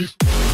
Bye.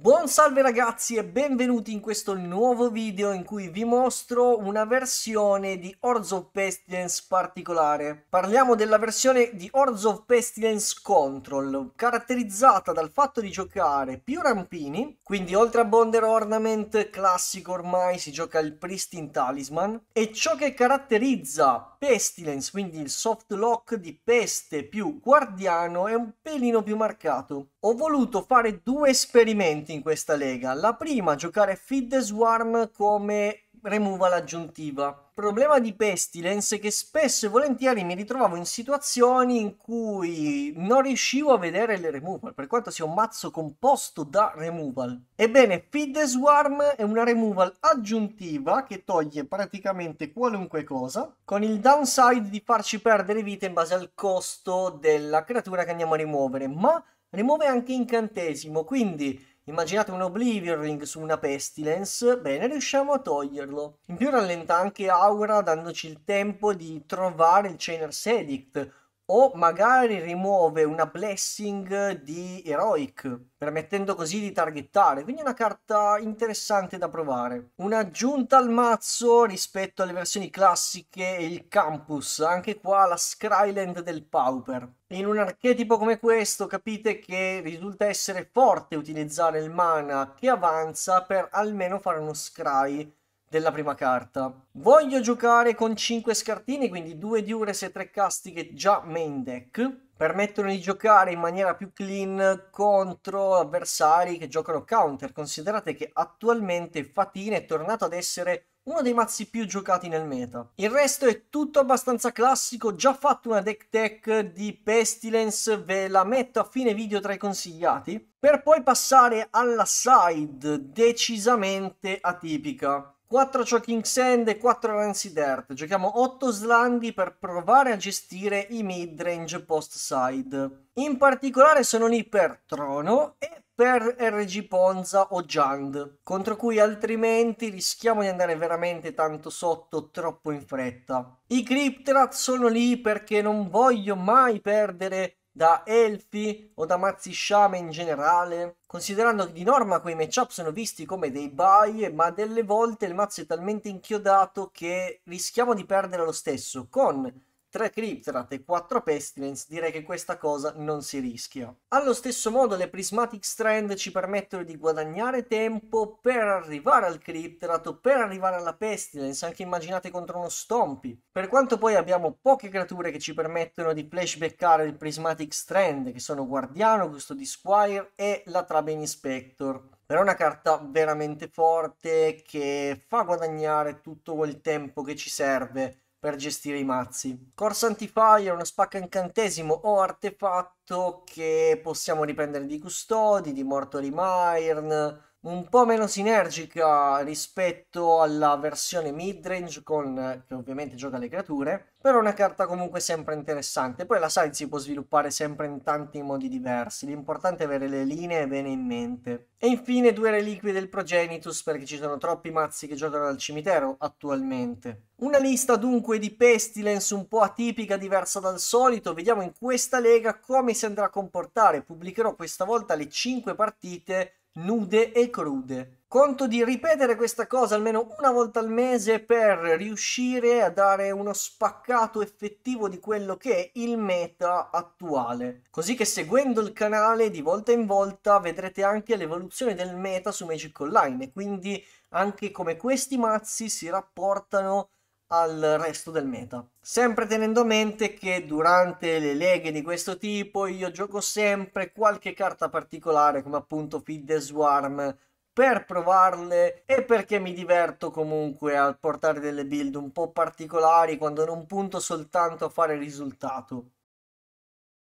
Buon salve ragazzi e benvenuti in questo nuovo video in cui vi mostro una versione di Ords of Pestilence particolare. Parliamo della versione di Ords of Pestilence Control, caratterizzata dal fatto di giocare più rampini, quindi oltre a Bonder Ornament classico ormai si gioca il Pristine Talisman, e ciò che caratterizza Pestilence, quindi il soft lock di Peste più Guardiano, è un pelino più marcato. Ho voluto fare due esperimenti in questa lega. La prima, giocare Feed the Swarm come removal aggiuntiva. Problema di Pestilence che spesso e volentieri mi ritrovavo in situazioni in cui non riuscivo a vedere le removal, per quanto sia un mazzo composto da removal. Ebbene, Feed the Swarm è una removal aggiuntiva che toglie praticamente qualunque cosa, con il downside di farci perdere vita in base al costo della creatura che andiamo a rimuovere, ma rimuove anche incantesimo, quindi Immaginate un Oblivion Ring su una Pestilence, bene, riusciamo a toglierlo. In più rallenta anche Aura dandoci il tempo di trovare il Chainer's Edict, o magari rimuove una blessing di Heroic, permettendo così di targettare, quindi è una carta interessante da provare. Un'aggiunta al mazzo rispetto alle versioni classiche è il Campus, anche qua la Skyland del Pauper. In un archetipo come questo capite che risulta essere forte utilizzare il mana che avanza per almeno fare uno scry della prima carta. Voglio giocare con 5 scartini, quindi 2 Diures e 3 Castighe già main deck. Permettono di giocare in maniera più clean contro avversari che giocano counter. Considerate che attualmente Fatin è tornato ad essere uno dei mazzi più giocati nel meta. Il resto è tutto abbastanza classico, già fatto una deck tech di Pestilence, ve la metto a fine video tra i consigliati, per poi passare alla side decisamente atipica. 4 Choking Sand e 4 Rancy Dirt. Giochiamo 8 slandi per provare a gestire i midrange post side. In particolare sono lì per Trono e per RG Ponza o Jand, contro cui altrimenti rischiamo di andare veramente tanto sotto troppo in fretta. I Cryptrat sono lì perché non voglio mai perdere da elfi o da mazzi sciame in generale, considerando che di norma quei matchup sono visti come dei buy, ma delle volte il mazzo è talmente inchiodato che rischiamo di perdere lo stesso, con 3 Cryptrat e 4 Pestilence, direi che questa cosa non si rischia. Allo stesso modo le Prismatic Strand ci permettono di guadagnare tempo per arrivare al Cryptrat o per arrivare alla Pestilence, anche immaginate contro uno Stompy. Per quanto poi abbiamo poche creature che ci permettono di flashbackare il Prismatic Strand, che sono Guardiano, Custody Squire e la Traben Inspector. Però è una carta veramente forte che fa guadagnare tutto quel tempo che ci serve per gestire i mazzi. Corsa Antifire, uno spacca incantesimo o artefatto che possiamo riprendere di Custodi, di Mortal Myrn, un po' meno sinergica rispetto alla versione midrange con, che ovviamente gioca le creature, però è una carta comunque sempre interessante. Poi la side si può sviluppare sempre in tanti modi diversi, l'importante è avere le linee bene in mente. E infine due reliquie del Progenitus perché ci sono troppi mazzi che giocano al cimitero attualmente. Una lista dunque di Pestilence un po' atipica, diversa dal solito, vediamo in questa lega come si andrà a comportare. Pubblicherò questa volta le 5 partite nude e crude. Conto di ripetere questa cosa almeno una volta al mese per riuscire a dare uno spaccato effettivo di quello che è il meta attuale. Così che seguendo il canale di volta in volta vedrete anche l'evoluzione del meta su Magic Online e quindi anche come questi mazzi si rapportano al resto del meta. Sempre tenendo a mente che durante le leghe di questo tipo io gioco sempre qualche carta particolare come appunto Feed the Swarm per provarle e perché mi diverto comunque a portare delle build un po' particolari quando non punto soltanto a fare risultato.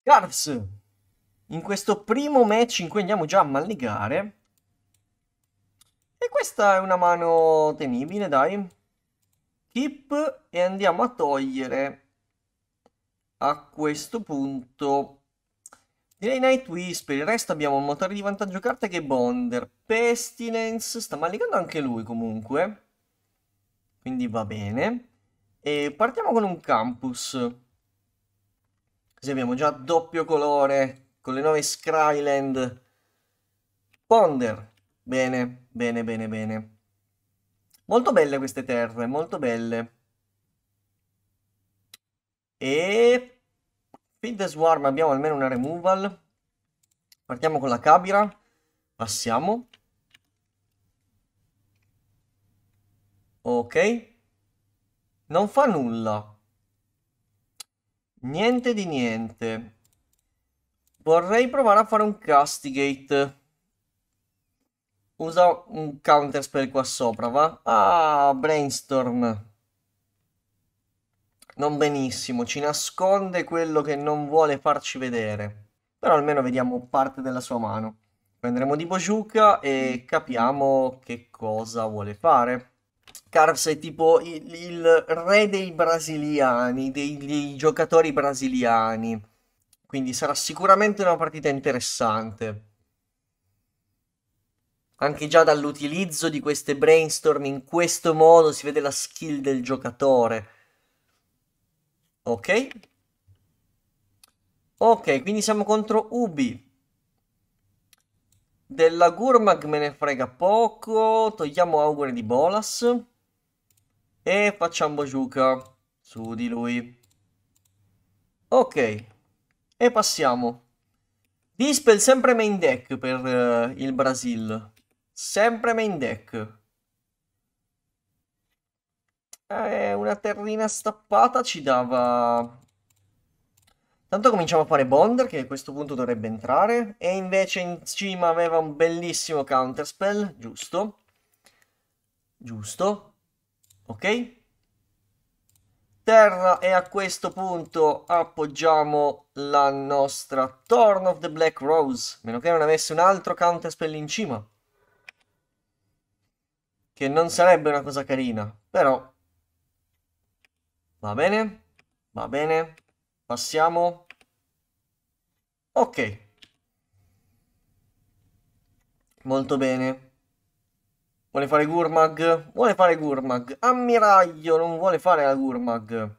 Garps, in questo primo match in cui andiamo già a malligare, e questa è una mano temibile, dai skip e andiamo a togliere a questo punto direi Night Whisper, il resto abbiamo un motore di vantaggio carte che è Bonder, Pestilence, sta malligando anche lui comunque, quindi va bene. E partiamo con un Campus, così abbiamo già doppio colore con le nuove Skyland, Bonder, bene, bene, bene, bene. Molto belle queste terre, molto belle. E... Feed the Swarm abbiamo almeno una removal. Partiamo con la Cabira. Passiamo. Ok. Non fa nulla. Niente di niente. Vorrei provare a fare un castigate. Usa un counterspell qua sopra, va? Ah, brainstorm. Non benissimo, ci nasconde quello che non vuole farci vedere. Però almeno vediamo parte della sua mano. Prenderemo di Bojuka e capiamo che cosa vuole fare. Carves è tipo il, il re dei brasiliani, dei, dei giocatori brasiliani. Quindi sarà sicuramente una partita interessante. Anche già dall'utilizzo di queste brainstorm in questo modo si vede la skill del giocatore. Ok. Ok, quindi siamo contro Ubi. Della Gurmag me ne frega poco. Togliamo Augure di Bolas. E facciamo Juka su di lui. Ok. E passiamo. Dispel sempre main deck per uh, il Brasil. Sempre main deck. Eh, una terrina stappata ci dava... Tanto cominciamo a fare Bonder, che a questo punto dovrebbe entrare. E invece in cima aveva un bellissimo Counterspell, giusto. Giusto. Ok. Terra e a questo punto appoggiamo la nostra Torn of the Black Rose. Meno che non avesse un altro Counterspell in cima che non sarebbe una cosa carina, però va bene, va bene, passiamo, ok, molto bene, vuole fare Gurmag, vuole fare Gurmag, ammiraglio, non vuole fare la Gurmag,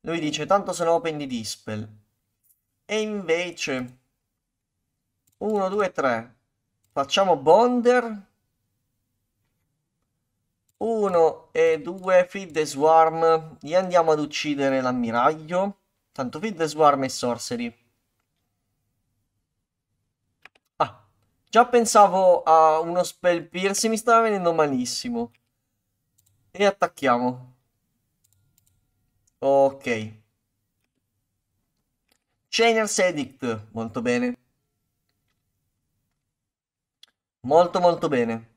lui dice tanto sono open di dispel, e invece 1, 2, 3, facciamo Bonder, 1 e 2 Feed the Swarm. Gli andiamo ad uccidere l'ammiraglio. Tanto Feed the Swarm e Sorcery. Ah, già pensavo a uno Spell Pierce, mi stava venendo malissimo. E attacchiamo. Ok. Chainer's Edict, molto bene. Molto molto bene.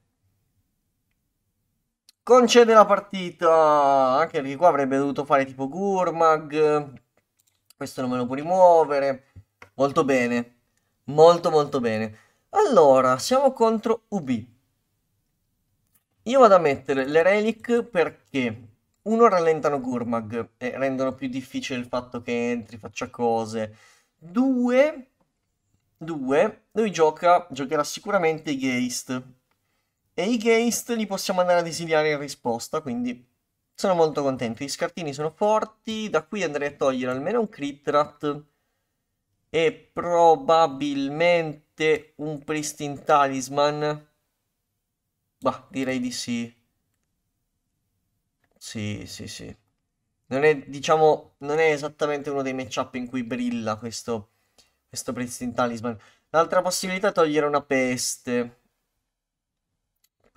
Concede la partita, anche perché qua avrebbe dovuto fare tipo Gurmag, questo non me lo può rimuovere, molto bene, molto molto bene. Allora, siamo contro UB. Io vado a mettere le relic perché uno rallentano Gurmag e rendono più difficile il fatto che entri, faccia cose. Due, due, lui gioca, giocherà sicuramente Geist e i Geist li possiamo andare ad esiliare in risposta, quindi sono molto contento. Gli scartini sono forti, da qui andrei a togliere almeno un crit rat e probabilmente un Pristin Talisman. Bah, direi di sì. Sì, sì, sì. Non è, diciamo, non è esattamente uno dei matchup in cui brilla questo, questo Pristin Talisman. L'altra possibilità è togliere una peste.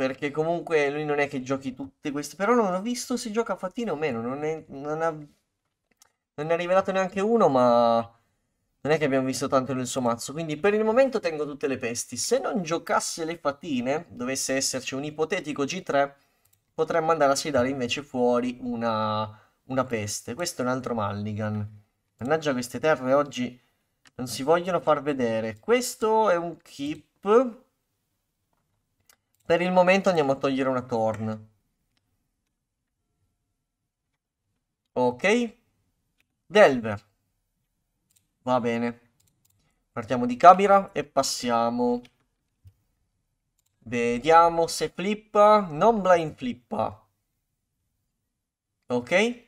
Perché comunque lui non è che giochi tutti questi. Però non ho visto se gioca Fatino o meno. Non, è, non, ha, non ne ha rivelato neanche uno, ma non è che abbiamo visto tanto nel suo mazzo. Quindi per il momento tengo tutte le pesti. Se non giocasse le fatine, dovesse esserci un ipotetico G3, potremmo andare a sedare invece fuori una, una peste. Questo è un altro Mulligan. Mannaggia queste terre oggi non si vogliono far vedere. Questo è un keep. Per il momento andiamo a togliere una torn. Ok. Delver. Va bene. Partiamo di Kabira e passiamo. Vediamo se flippa. Non blind flippa. Ok.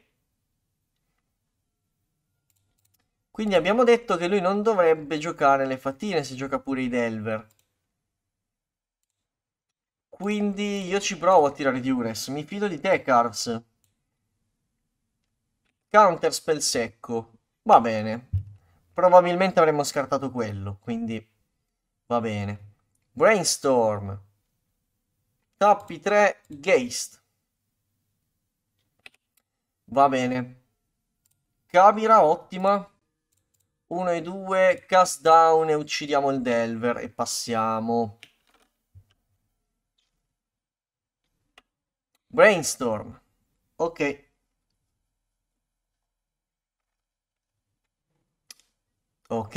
Quindi abbiamo detto che lui non dovrebbe giocare le fatine se gioca pure i Delver. Quindi io ci provo a tirare Dures. Mi fido di te, Carves. Counter spell secco. Va bene. Probabilmente avremmo scartato quello, quindi va bene. Brainstorm. Tappi 3, Geist. Va bene. Cabira, ottima. 1 e 2, cast down e uccidiamo il Delver e passiamo. Brainstorm. Ok. Ok.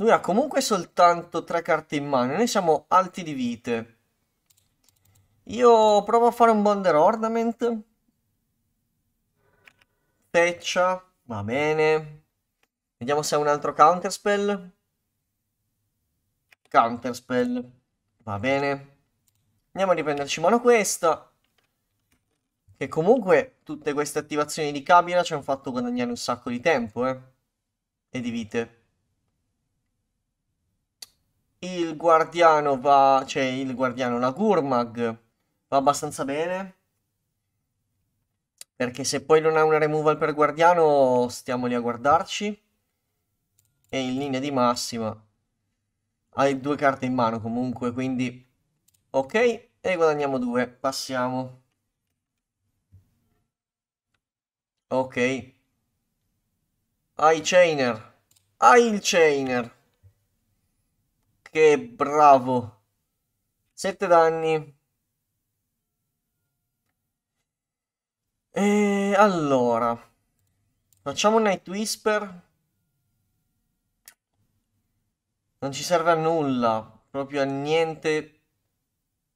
Lui ha comunque soltanto tre carte in mano. Noi siamo alti di vite. Io provo a fare un Bonder Ornament. Feccia. Va bene. Vediamo se ha un altro Counterspell. Counterspell. Va bene. Andiamo a riprenderci mano questa. Che comunque tutte queste attivazioni di Kabira ci hanno fatto guadagnare un sacco di tempo, eh. E di vite. Il guardiano va... cioè il guardiano, la Gurmag va abbastanza bene. Perché se poi non ha una removal per guardiano, stiamo lì a guardarci. E in linea di massima hai due carte in mano comunque, quindi ok e guadagniamo 2 passiamo ok hai chainer hai il chainer che bravo 7 danni e allora facciamo un night whisper non ci serve a nulla proprio a niente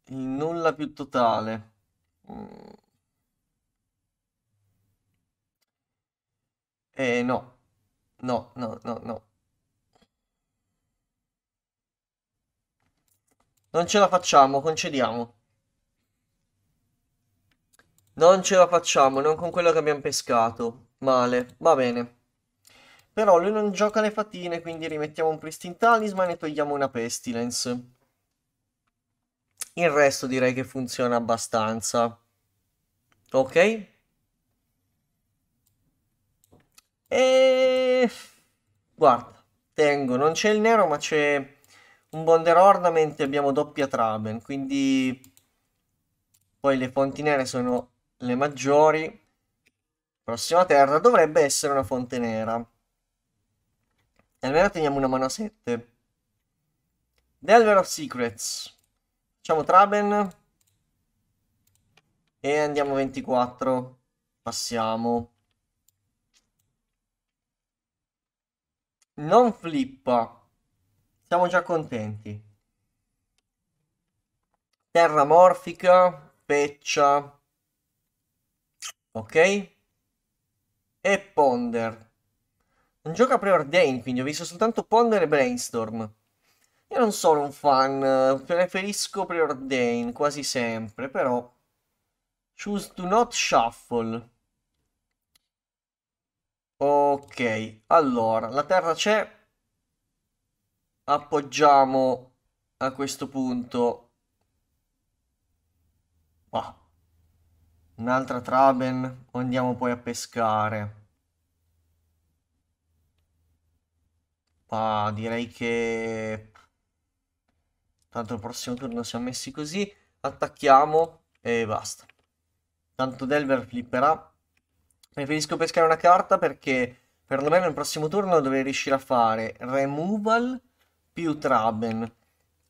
il nulla più totale. Mm. Eh no, no, no, no, no. Non ce la facciamo, concediamo. Non ce la facciamo, non con quello che abbiamo pescato. Male, va bene. Però lui non gioca le fatine, quindi rimettiamo un Pristine Talisman e togliamo una Pestilence. Il resto direi che funziona abbastanza. Ok? E... Guarda, tengo, non c'è il nero ma c'è un Bonder Ornament e abbiamo doppia Traben, quindi... Poi le fonti nere sono le maggiori. Prossima terra dovrebbe essere una fonte nera. E almeno teniamo una mano a 7. Delver of Secrets. Facciamo Traben. E andiamo 24. Passiamo. Non flippa. Siamo già contenti. Terra morfica. Peccia. Ok. E Ponder. Non gioca preordain, quindi ho visto soltanto Ponder e Brainstorm. Io non sono un fan, preferisco preordain quasi sempre, però... Choose to not shuffle. Ok, allora, la terra c'è. Appoggiamo a questo punto... Ah. Un'altra Traben, o andiamo poi a pescare. Ah, direi che Tanto il prossimo turno siamo messi così. Attacchiamo e basta. Tanto Delver flipperà. Preferisco pescare una carta perché perlomeno il prossimo turno dovrei riuscire a fare removal più Traben.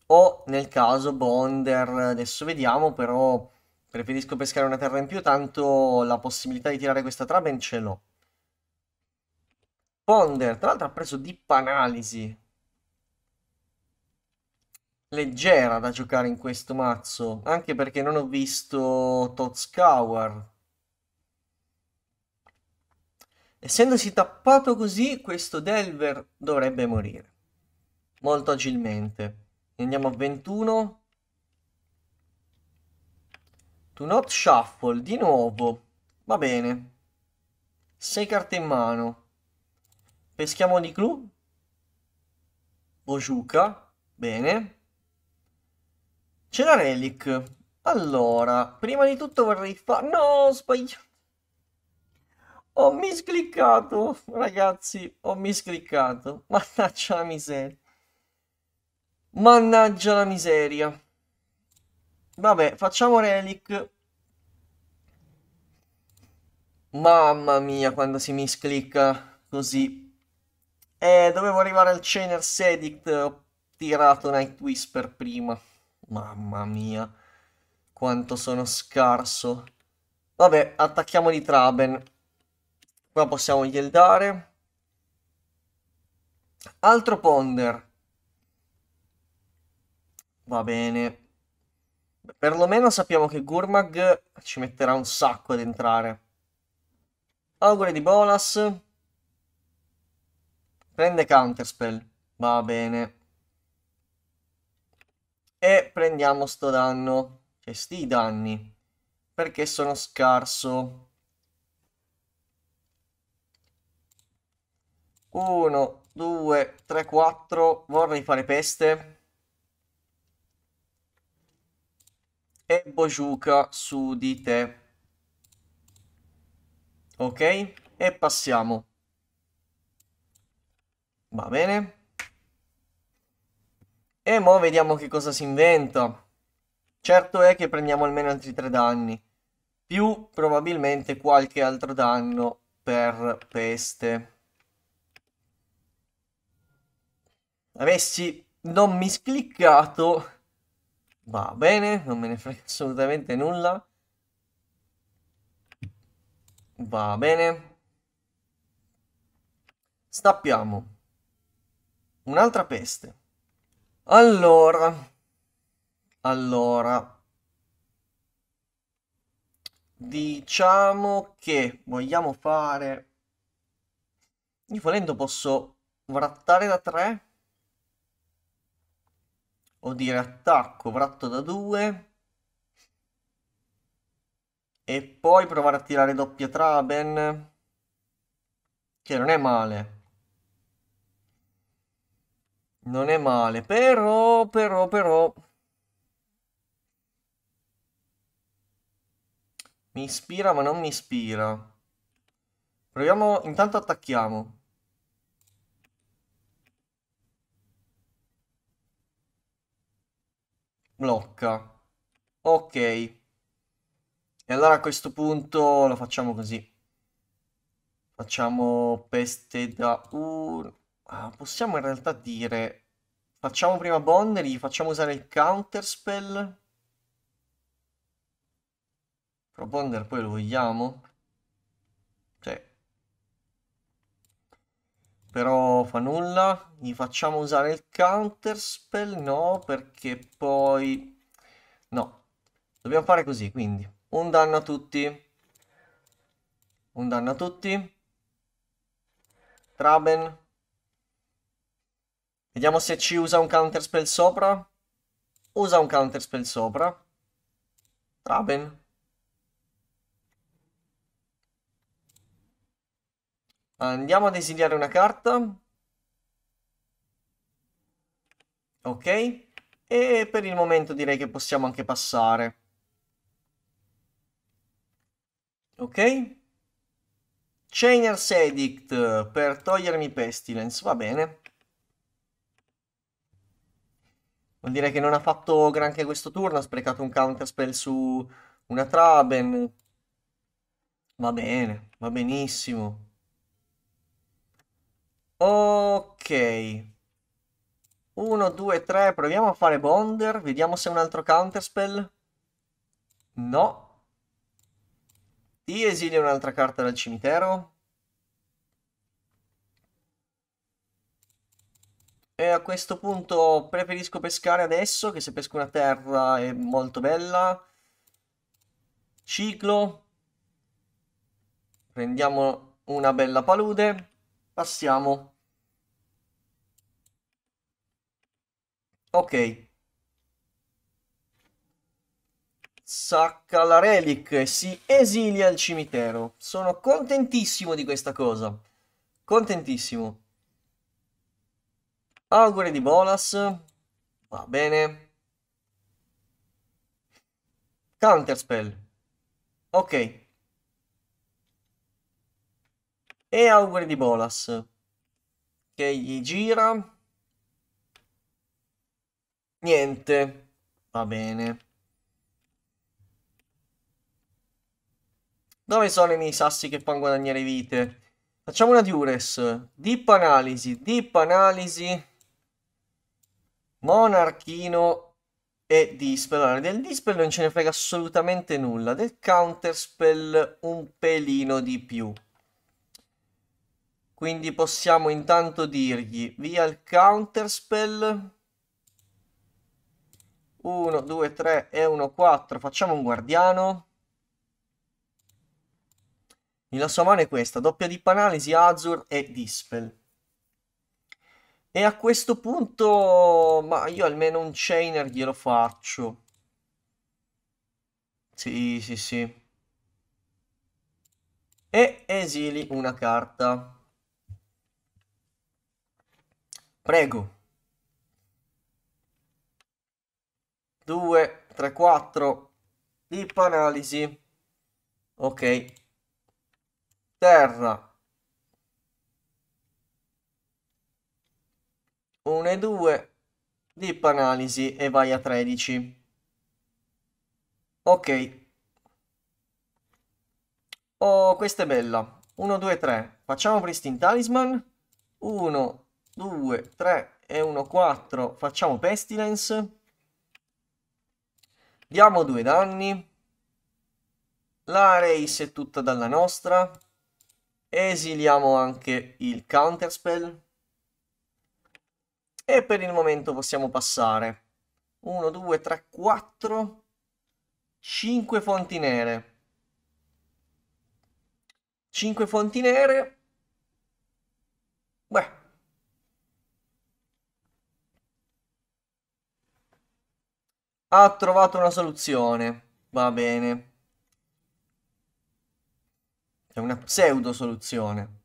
O nel caso Bonder, adesso vediamo, però preferisco pescare una terra in più, tanto la possibilità di tirare questa Traben ce l'ho. Bonder, tra l'altro ha preso Deep Analisi, leggera da giocare in questo mazzo, anche perché non ho visto Todd Scour. Essendosi tappato così, questo Delver dovrebbe morire. Molto agilmente. Andiamo a 21. Do not shuffle, di nuovo. Va bene. 6 carte in mano. Peschiamo di clou. Bojuka, bene. C'è la relic. Allora, prima di tutto vorrei fare... No, ho sbagliato. Ho miscliccato, ragazzi. Ho miscliccato. Mannaggia la miseria. Mannaggia la miseria. Vabbè, facciamo relic. Mamma mia, quando si misclicca così. Eh, dovevo arrivare al Chainer Sedict. Ho tirato Night Whisper prima. Mamma mia, quanto sono scarso. Vabbè, attacchiamo di Traben. Qua possiamo yieldare. Altro ponder. Va bene. Perlomeno sappiamo che Gurmag ci metterà un sacco ad entrare. Auguri di Bolas. Prende Counterspell. Va bene e prendiamo sto danno, cioè sti danni, perché sono scarso. 1, 2, 3, 4, vorrei fare peste. E bogiuca su di te. Ok? E passiamo. Va bene. E mo vediamo che cosa si inventa. Certo è che prendiamo almeno altri tre danni. Più probabilmente qualche altro danno per peste. Avessi non miscliccato... Va bene, non me ne frega assolutamente nulla. Va bene. Stappiamo. Un'altra peste. Allora, allora, diciamo che vogliamo fare... Io volendo posso vrattare da 3 o dire attacco, vratto da 2 e poi provare a tirare doppia Traben che non è male non è male, però, però, però... Mi ispira ma non mi ispira. Proviamo, intanto attacchiamo. Blocca. Ok. E allora a questo punto lo facciamo così. Facciamo peste da 1. Ah, possiamo in realtà dire, facciamo prima Bonner, gli facciamo usare il Counterspell. Però Bonder poi lo vogliamo? Cioè, però fa nulla. Gli facciamo usare il Counterspell? No, perché poi... No, dobbiamo fare così, quindi un danno a tutti. Un danno a tutti. Traben. Vediamo se ci usa un counter spell sopra. Usa un counter spell sopra. Raben. Andiamo ad esiliare una carta. Ok. E per il momento direi che possiamo anche passare. Ok. Chainer's Edict per togliermi Pestilence, va bene. Vuol dire che non ha fatto granché questo turno, ha sprecato un counterspell su una Traben. Va bene, va benissimo. Ok. 1, 2, 3, proviamo a fare Bonder, vediamo se è un altro counterspell. No. Ti esilio un'altra carta dal cimitero. E a questo punto preferisco pescare adesso, che se pesco una terra è molto bella. Ciclo. Prendiamo una bella palude. Passiamo. Ok. Sacca la relic e si esilia al cimitero. Sono contentissimo di questa cosa. Contentissimo. Auguri di Bolas, va bene. Counterspell, ok. E auguri di Bolas, che gli gira. Niente, va bene. Dove sono i miei sassi che fanno guadagnare vite? Facciamo una Dures. Deep analisi, deep analisi. Monarchino e Dispel. Allora, del Dispel non ce ne frega assolutamente nulla, del Counterspell un pelino di più. Quindi possiamo intanto dirgli via il Counterspell. 1, 2, 3 e 1, 4. Facciamo un guardiano. La sua mano è questa, doppia di Panalisi, Azur e Dispel. E a questo punto, ma io almeno un chainer glielo faccio. Sì, sì, sì. E esili una carta. Prego. 2, 3, 4. Dip analisi. Ok. Terra. 1 e 2, dip analisi e vai a 13. Ok. Oh, questa è bella. 1, 2, 3. Facciamo Pristine Talisman. 1, 2, 3 e 1, 4. Facciamo Pestilence. Diamo due danni. La race è tutta dalla nostra. Esiliamo anche il Counterspell. E per il momento possiamo passare. 1, 2, 3, 4, 5 fonti nere. 5 fonti nere. Beh. Ha trovato una soluzione. Va bene. È una pseudo soluzione.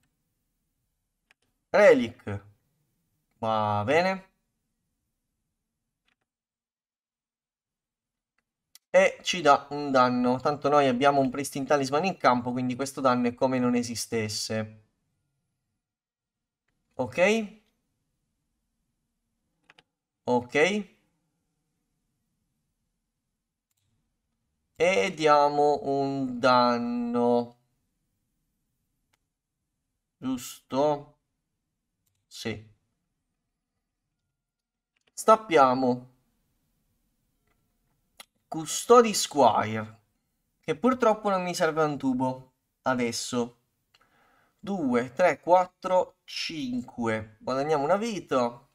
Relic. Va bene. E ci dà un danno. Tanto noi abbiamo un Pristin Talisman in campo, quindi questo danno è come non esistesse. Ok. Ok. E diamo un danno. Giusto? Sì stappiamo Custodi Squire, che purtroppo non mi serve un tubo adesso. 2, 3, 4, 5. Guadagniamo una vita.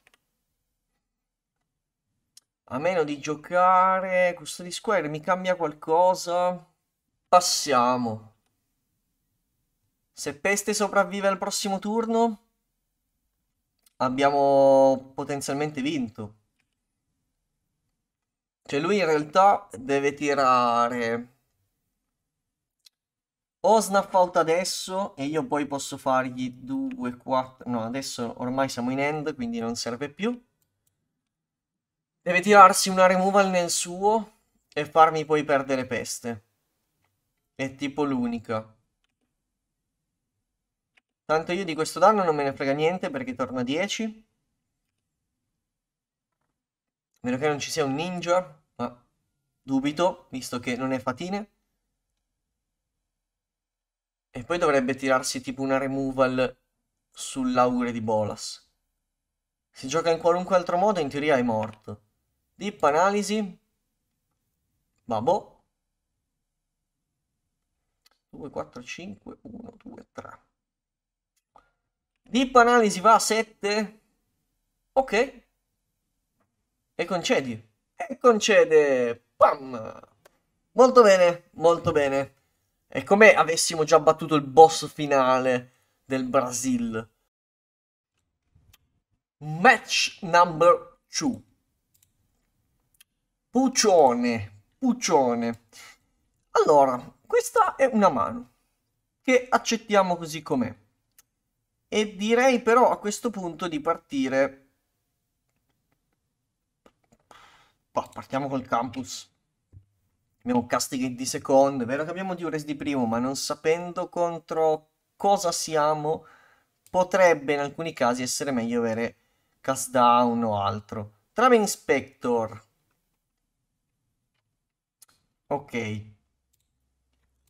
A meno di giocare Custodi Squire mi cambia qualcosa? Passiamo. Se Peste sopravvive al prossimo turno? abbiamo potenzialmente vinto. Cioè lui in realtà deve tirare o snap out adesso e io poi posso fargli 2, 4, no adesso ormai siamo in end quindi non serve più. Deve tirarsi una removal nel suo e farmi poi perdere peste. È tipo l'unica. Tanto io di questo danno non me ne frega niente perché torna a 10. A meno che non ci sia un ninja, ma dubito, visto che non è fatine. E poi dovrebbe tirarsi tipo una removal sull'augure di Bolas. Si gioca in qualunque altro modo, in teoria è morto. Deep analisi. Babò. 2, 4, 5, 1, 2, 3. Deep analisi va a 7? Ok. E concedi. E concede. Pam! Molto bene, molto bene. È come avessimo già battuto il boss finale del Brasil. Match number 2. Puccione, Puccione. Allora, questa è una mano che accettiamo così com'è. E direi però a questo punto di partire... Bah, partiamo col campus. Abbiamo castigate di secondo, è vero che abbiamo Dures di primo, ma non sapendo contro cosa siamo, potrebbe in alcuni casi essere meglio avere cast down o altro. Trave Inspector. Ok.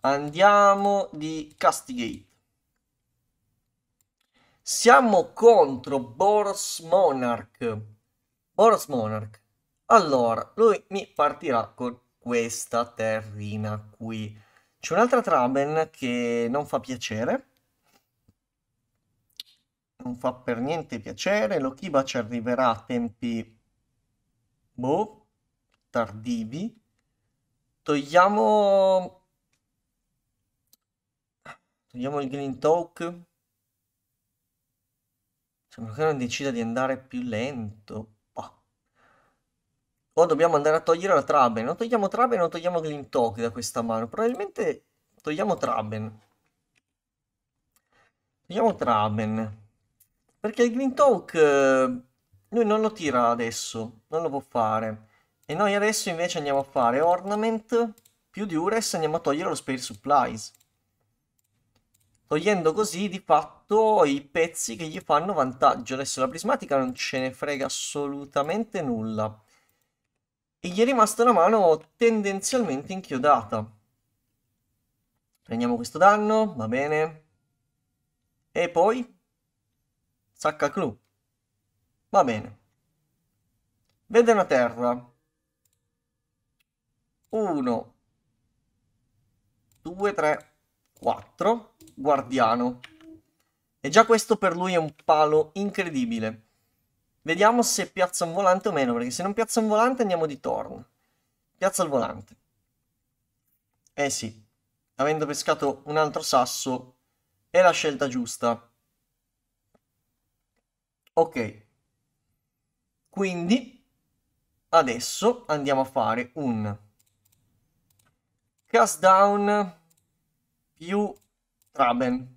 Andiamo di Castigate. Siamo contro Boros Monarch. Boros Monarch. Allora, lui mi partirà con questa terrina qui. C'è un'altra Traben che non fa piacere. Non fa per niente piacere. L'Okiba ci arriverà a tempi... Boh, tardivi. Togliamo... Togliamo il Green Talk. Sembra che non decida di andare più lento. Oh. O dobbiamo andare a togliere la Traben. Non togliamo Traben, non togliamo Glintok da questa mano. Probabilmente togliamo Traben. Togliamo Traben. Perché il Glintok eh, lui non lo tira adesso. Non lo può fare. E noi adesso invece andiamo a fare Ornament più Dures andiamo a togliere lo Space Supplies. Togliendo così di fatto tutto i pezzi che gli fanno vantaggio. Adesso la prismatica non ce ne frega assolutamente nulla. E gli è rimasta una mano tendenzialmente inchiodata. Prendiamo questo danno, va bene. E poi... Sacca clou. Va bene. Vede una terra. Uno. Due, tre, quattro. Guardiano. E già questo per lui è un palo incredibile. Vediamo se piazza un volante o meno, perché se non piazza un volante andiamo di torno. Piazza il volante. Eh sì, avendo pescato un altro sasso, è la scelta giusta. Ok. Quindi, adesso andiamo a fare un cast down più Traben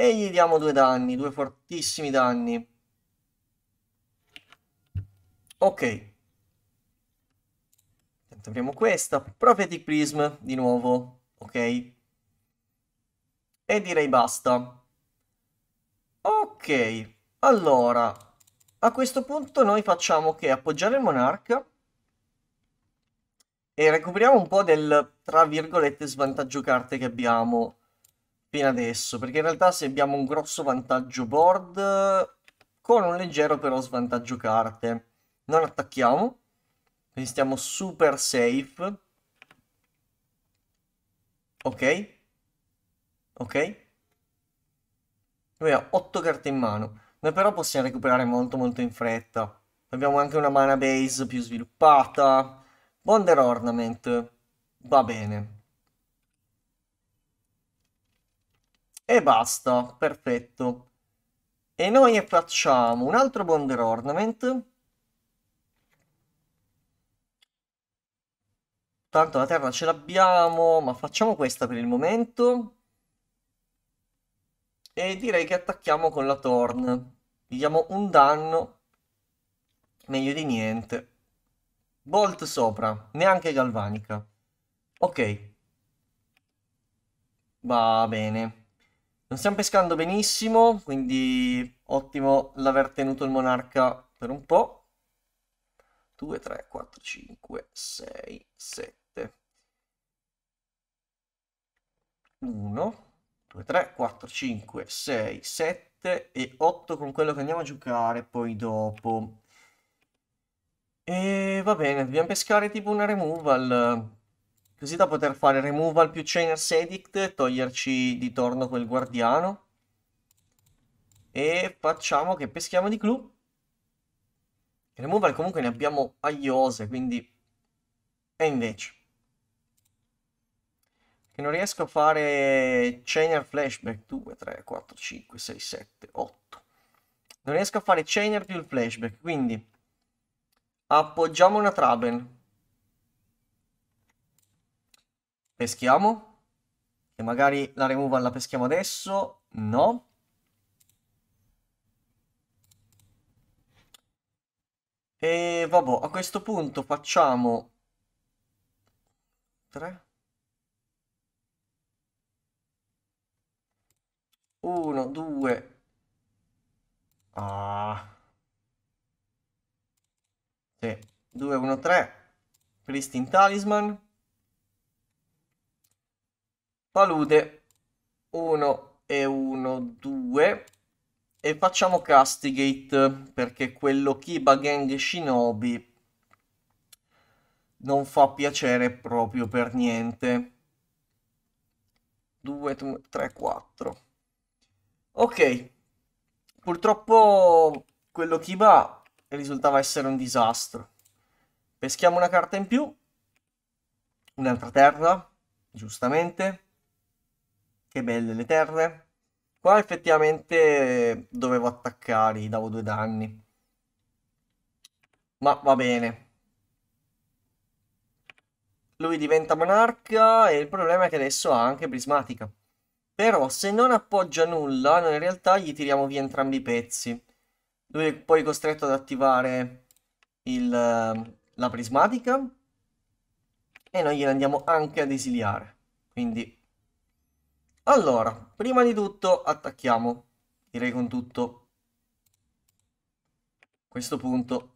e gli diamo due danni, due fortissimi danni. Ok. abbiamo questa. Prophetic Prism di nuovo. Ok. E direi basta. Ok. Allora, a questo punto noi facciamo che appoggiare il monarca e recuperiamo un po' del, tra virgolette, svantaggio carte che abbiamo appena adesso, perché in realtà se abbiamo un grosso vantaggio board con un leggero però svantaggio carte. Non attacchiamo, quindi stiamo super safe. Ok. Ok. Lui ha 8 carte in mano. Noi però possiamo recuperare molto molto in fretta. Abbiamo anche una mana base più sviluppata. Wonder Ornament. Va bene. E basta, perfetto. E noi facciamo un altro Bonder Ornament. Tanto la terra ce l'abbiamo, ma facciamo questa per il momento. E direi che attacchiamo con la Torn. Gli Diamo un danno, meglio di niente. Bolt sopra, neanche galvanica. Ok. Va bene. Non stiamo pescando benissimo, quindi ottimo l'aver tenuto il monarca per un po'. 2, 3, 4, 5, 6, 7. 1, 2, 3, 4, 5, 6, 7 e 8 con quello che andiamo a giocare poi dopo. E va bene, dobbiamo pescare tipo una removal. Così da poter fare removal più Chainer's Edict, toglierci di torno quel guardiano. E facciamo che peschiamo di clou. Removal comunque ne abbiamo agliose quindi... E invece... Che non riesco a fare Chainer Flashback 2, 3, 4, 5, 6, 7, 8. Non riesco a fare Chainer più il Flashback, quindi... Appoggiamo una Traben. Peschiamo. E magari la removal la peschiamo adesso. No. E vabbè, a questo punto facciamo... 3. 1, 2. Ah. Sì, 2, 1, 3. Pristin Talisman palude 1 e 1, 2 e facciamo castigate perché quello Kiba Gang Shinobi non fa piacere proprio per niente. 2, 3, 4. Ok, purtroppo quello Kiba risultava essere un disastro. Peschiamo una carta in più, un'altra terra, giustamente. Che belle le terre. Qua effettivamente dovevo attaccare, davo due danni. Ma va bene. Lui diventa monarca e il problema è che adesso ha anche prismatica. Però se non appoggia nulla, noi in realtà gli tiriamo via entrambi i pezzi. Lui è poi costretto ad attivare il, la prismatica e noi gliela andiamo anche ad esiliare. Quindi allora, prima di tutto attacchiamo, direi con tutto. A questo punto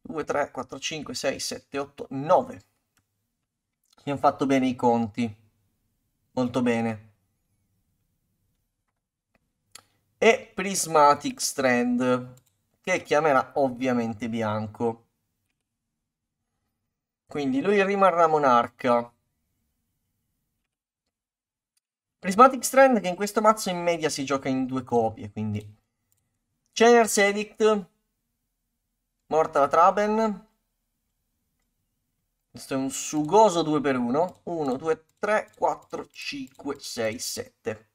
2, 3, 4, 5, 6, 7, 8, 9. Abbiamo fatto bene i conti. Molto bene. E Prismatic Strand, che chiamerà ovviamente bianco. Quindi lui rimarrà monarca. Prismatic Strand che in questo mazzo in media si gioca in due copie, quindi... Chainer's Edict, morta la Traben. Questo è un sugoso 2x1. 1, 2, 3, 4, 5, 6, 7.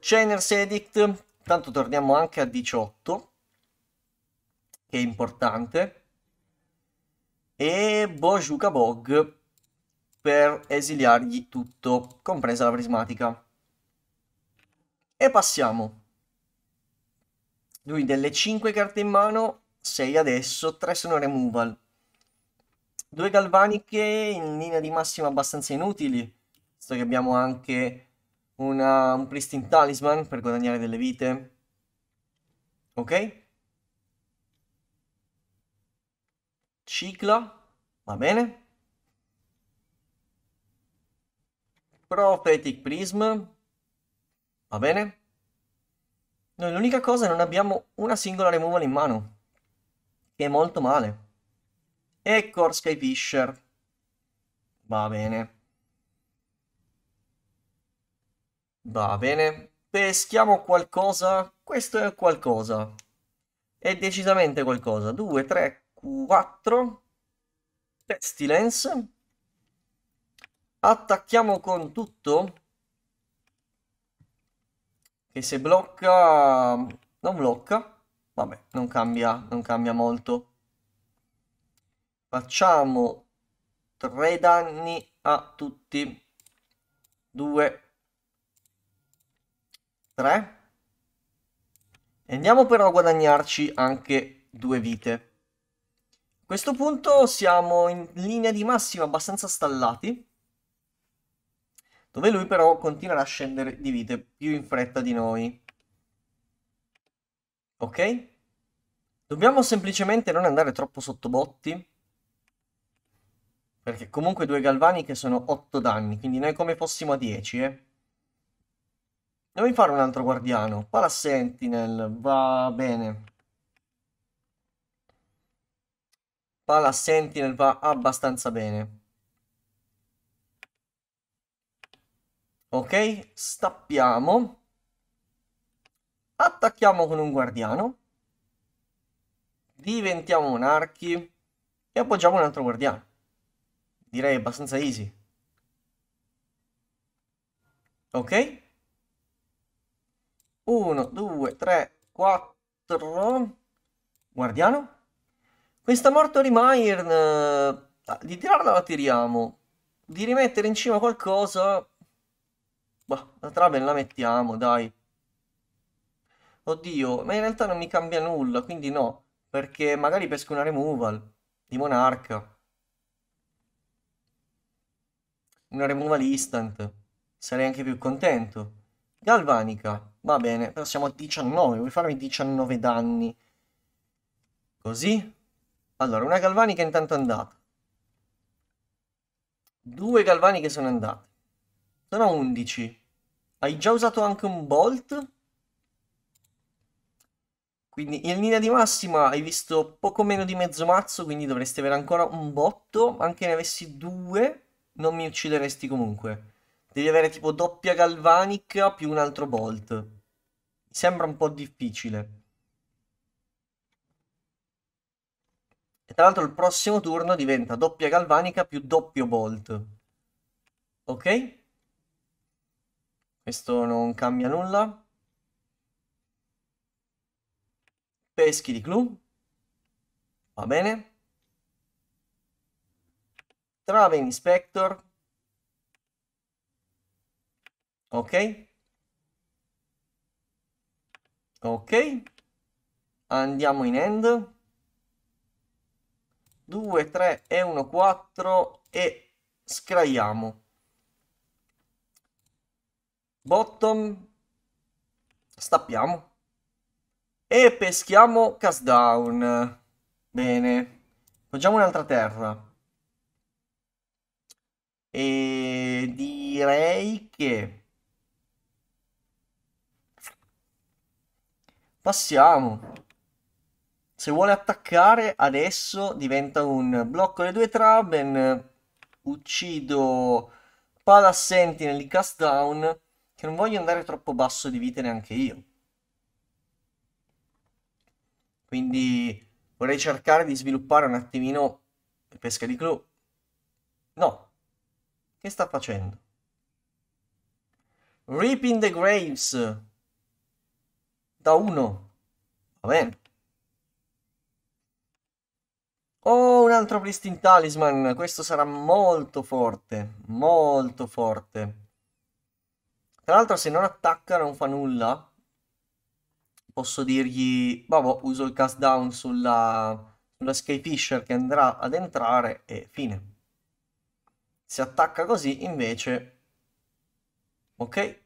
Chainer's Edict, tanto torniamo anche a 18, che è importante. E Bojuka Bog per esiliargli tutto, compresa la prismatica. E passiamo. Lui delle 5 carte in mano, 6 adesso, 3 sono removal. Due galvaniche in linea di massima abbastanza inutili, visto che abbiamo anche una, un pristine Talisman per guadagnare delle vite. Ok? Cicla, va bene. Prophetic Prism, Va bene? Noi l'unica cosa è non abbiamo una singola removal in mano. Che è molto male. E Core Skyfisher. Va bene. Va bene. Peschiamo qualcosa. Questo è qualcosa. È decisamente qualcosa. 2, 3, 4. Pestilence. Attacchiamo con tutto. Che se blocca... Non blocca. Vabbè, non cambia, non cambia molto. Facciamo tre danni a tutti. 2. 3. Andiamo però a guadagnarci anche due vite. A questo punto siamo in linea di massima abbastanza stallati dove lui però continuerà a scendere di vite più in fretta di noi. Ok? Dobbiamo semplicemente non andare troppo sottobotti, perché comunque due galvani che sono 8 danni, quindi noi come fossimo a 10, eh. Dobbiamo fare un altro guardiano. Qua la Sentinel, va bene. Qua la Sentinel va abbastanza bene. ok? Stappiamo, attacchiamo con un guardiano, diventiamo monarchi e appoggiamo un altro guardiano. Direi abbastanza easy. Ok? 1, 2, 3, 4. Guardiano. Questa morte di Myrn, eh, di tirarla la tiriamo. Di rimettere in cima qualcosa Bah, la trave la mettiamo, dai. Oddio, ma in realtà non mi cambia nulla, quindi no. Perché magari pesco una removal di monarca. Una removal instant. Sarei anche più contento. Galvanica, va bene, però siamo a 19, vuoi farmi 19 danni? Così? Allora, una galvanica intanto andata. Due galvaniche sono andate. Sono 11. Hai già usato anche un bolt? Quindi in linea di massima hai visto poco meno di mezzo mazzo, quindi dovresti avere ancora un botto. Anche ne avessi due, non mi uccideresti comunque. Devi avere tipo doppia galvanica più un altro bolt. Mi sembra un po' difficile. E tra l'altro il prossimo turno diventa doppia galvanica più doppio bolt. Ok? Questo non cambia nulla. Peschi di clou. Va bene. Traven Inspector. Ok. Ok. Andiamo in end. 2, 3 e 1, 4 e scraiamo bottom, stappiamo e peschiamo cast down. Bene, facciamo un'altra terra. E direi che passiamo. Se vuole attaccare adesso diventa un blocco le due traben. Uccido Pala Sentinel di cast down che non voglio andare troppo basso di vite neanche io. Quindi vorrei cercare di sviluppare un attimino il pesca di clou. No. Che sta facendo? Reaping the Graves. Da uno. Va bene. Oh, un altro Blisting Talisman. Questo sarà molto forte. Molto forte. Tra l'altro se non attacca non fa nulla. Posso dirgli, vabbè, uso il cast down sulla, sulla Sky Fisher che andrà ad entrare e fine. Se attacca così invece... Ok.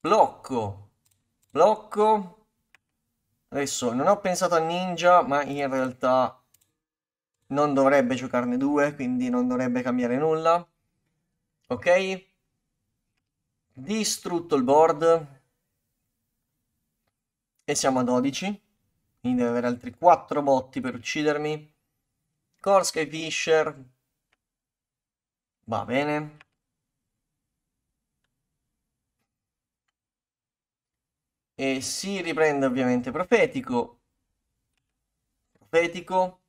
Blocco. Blocco. Adesso non ho pensato a Ninja, ma in realtà non dovrebbe giocarne due, quindi non dovrebbe cambiare nulla ok distrutto il board e siamo a 12 quindi deve avere altri 4 botti per uccidermi Korsky Fisher va bene e si riprende ovviamente profetico profetico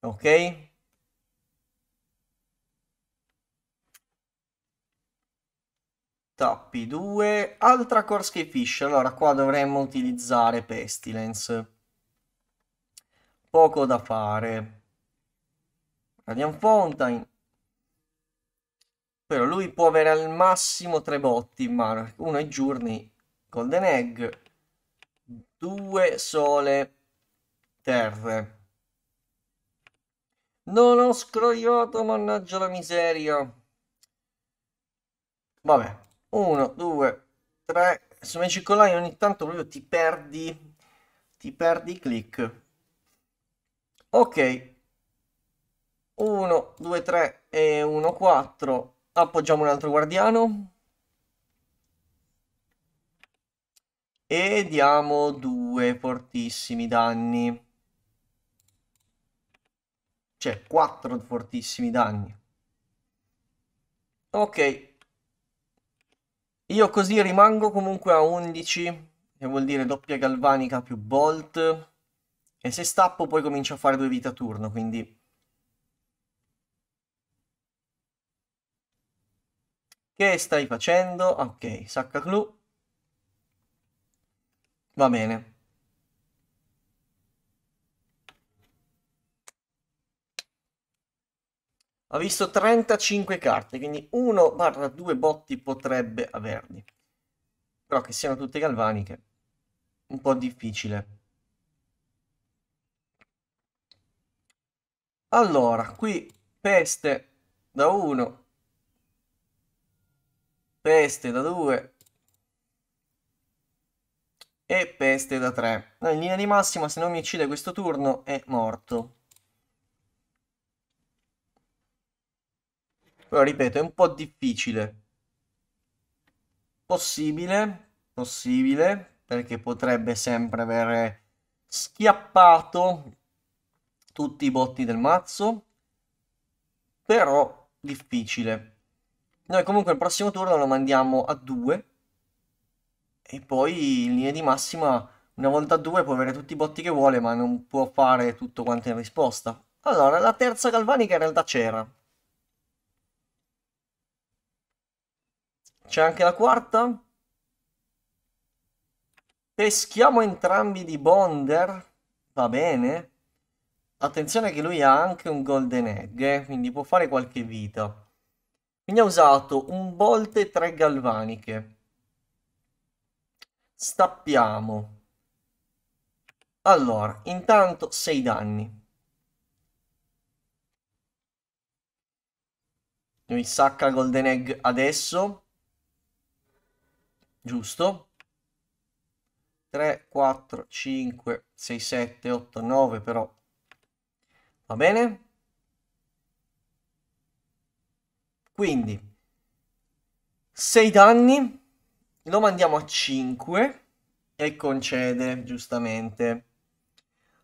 ok Tappi 2, altra Corsky Fish, allora qua dovremmo utilizzare Pestilence. Poco da fare. Radiant Fountain. Però lui può avere al massimo tre botti in mano. Uno è Journey, Golden Egg, due Sole, Terre. Non ho scroiato, mannaggia la miseria. Vabbè, 1, 2, 3, insomma in circolare ogni tanto proprio ti perdi, ti perdi click. Ok, 1, 2, 3 e 1, 4, appoggiamo un altro guardiano. E diamo due fortissimi danni. Cioè, quattro fortissimi danni. Ok, io così rimango comunque a 11, che vuol dire doppia galvanica più bolt. E se stappo poi comincio a fare due vita a turno, quindi... Che stai facendo? Ah, ok, sacca clou. Va bene. Ha visto 35 carte, quindi 1-2 botti potrebbe averli. Però che siano tutte galvaniche, un po' difficile. Allora, qui peste da 1, peste da 2 e peste da 3. In linea di massima se non mi uccide questo turno è morto. Però ripeto, è un po' difficile. Possibile, possibile, perché potrebbe sempre avere schiappato tutti i botti del mazzo. Però difficile. Noi comunque il prossimo turno lo mandiamo a 2. E poi in linea di massima una volta a 2 può avere tutti i botti che vuole ma non può fare tutto quanto in risposta. Allora, la terza galvanica in realtà c'era, C'è anche la quarta? Peschiamo entrambi di Bonder. Va bene. Attenzione che lui ha anche un golden egg, eh? quindi può fare qualche vita. Quindi ha usato un bolt e tre galvaniche. Stappiamo. Allora, intanto 6 danni. Lui sacca golden egg adesso giusto? 3, 4, 5, 6, 7, 8, 9 però. Va bene? Quindi 6 danni, lo mandiamo a 5 e concede giustamente.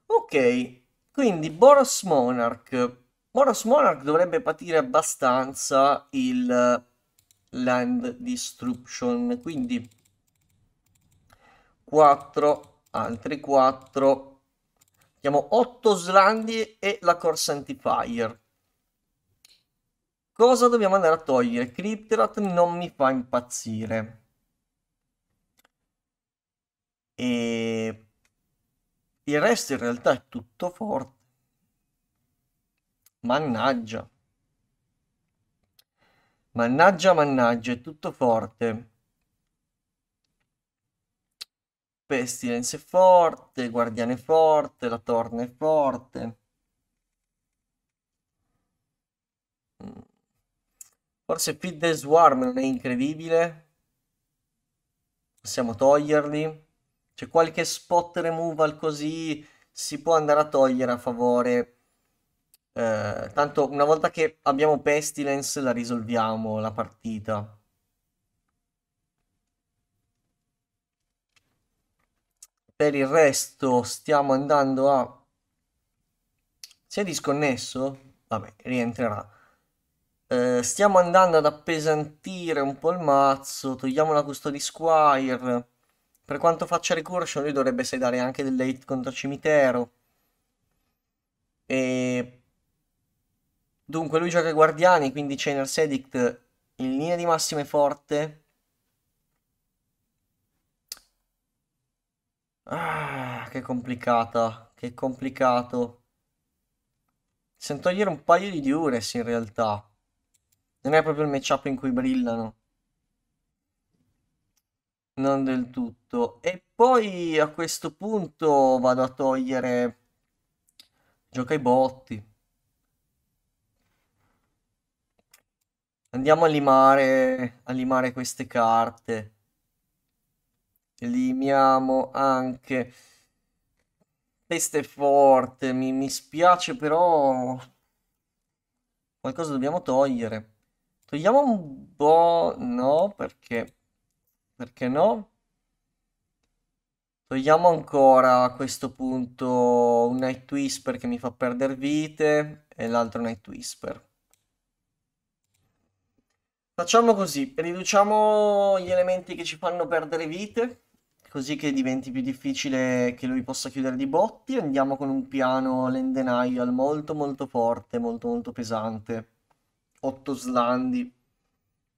Ok, quindi Boros Monarch. Boros Monarch dovrebbe patire abbastanza il land destruction quindi 4 altri 4 abbiamo 8 slandi e la core sanctifier cosa dobbiamo andare a togliere cryptrat non mi fa impazzire e il resto in realtà è tutto forte mannaggia Mannaggia, mannaggia, è tutto forte. Pestilence è forte, Guardiane è forte, la Torna è forte. Forse Feed the Swarm non è incredibile. Possiamo toglierli. C'è qualche spot removal così si può andare a togliere a favore eh, tanto una volta che abbiamo Pestilence la risolviamo la partita. Per il resto stiamo andando a... Si è disconnesso? Vabbè, rientrerà. Eh, stiamo andando ad appesantire un po' il mazzo, togliamo la custody squire. Per quanto faccia recursion lui dovrebbe sedare anche del late contro cimitero. E Dunque, lui gioca Guardiani, quindi Chainers Edict in linea di massima è forte. Ah, che complicata, che complicato. Sento togliere un paio di Dures in realtà. Non è proprio il matchup in cui brillano. Non del tutto. E poi a questo punto vado a togliere... Gioca i botti. Andiamo a limare, a limare queste carte. Limiamo anche... queste forte, mi, mi spiace però... Qualcosa dobbiamo togliere. Togliamo un po'... No, perché... Perché no? Togliamo ancora a questo punto un Night Whisper che mi fa perdere vite e l'altro Night Whisper. Facciamo così, riduciamo gli elementi che ci fanno perdere vite, così che diventi più difficile che lui possa chiudere di botti. Andiamo con un piano Lendenial molto molto forte, molto molto pesante. 8 slandi.